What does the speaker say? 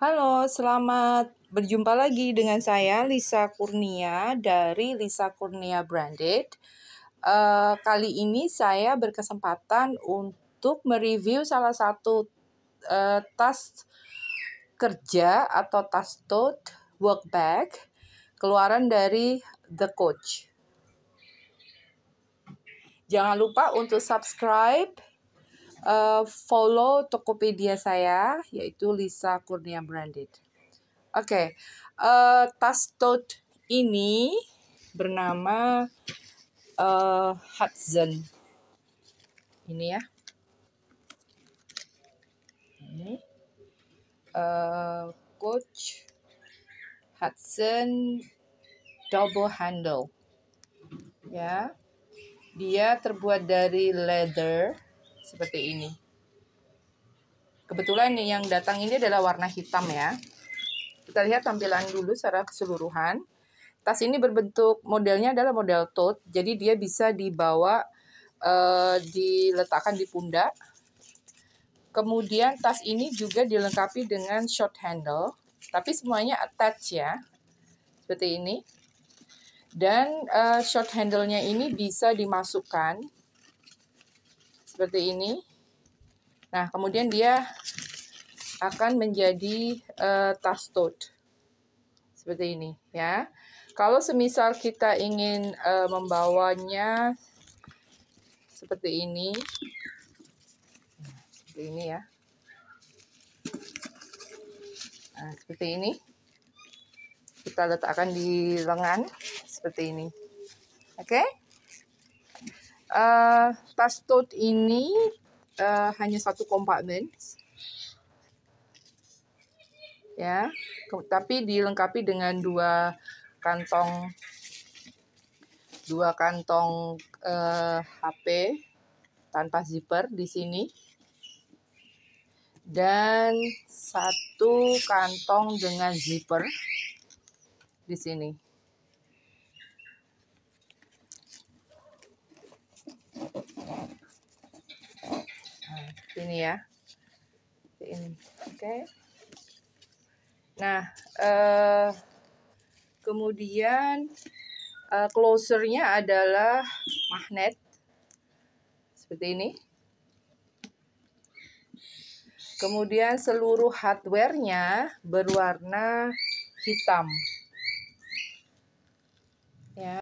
Halo, selamat berjumpa lagi dengan saya Lisa Kurnia dari Lisa Kurnia Branded. Uh, kali ini saya berkesempatan untuk mereview salah satu uh, tas kerja atau tas tote work bag keluaran dari The Coach. Jangan lupa untuk subscribe uh, follow Tokopedia saya yaitu Lisa Kurnia Branded. Oke, okay. uh, eh, tas tote ini bernama uh, Hudson. Ini ya. Ini. Uh, Coach Hudson double handle. Ya. Dia terbuat dari leather seperti ini. Kebetulan yang datang ini adalah warna hitam ya. Kita lihat tampilan dulu secara keseluruhan. Tas ini berbentuk modelnya adalah model tote, jadi dia bisa dibawa e, diletakkan di pundak. Kemudian tas ini juga dilengkapi dengan short handle, tapi semuanya attach ya, seperti ini. Dan uh, short handle-nya ini bisa dimasukkan seperti ini. Nah, kemudian dia akan menjadi uh, eh, tas tote. Seperti ini, ya. Kalau semisal kita ingin uh, membawanya seperti ini. Seperti ini ya. Nah, seperti ini. Kita letakkan di lengan seperti ini. Oke? Okay? uh, tas tote ini uh, hanya satu kompartmen Ya, tapi dilengkapi dengan dua kantong dua kantong uh, eh, HP tanpa zipper di sini dan satu kantong dengan zipper di sini. ini ya ini oke nah eh, kemudian eh, closernya adalah magnet seperti ini kemudian seluruh hardwarenya berwarna hitam ya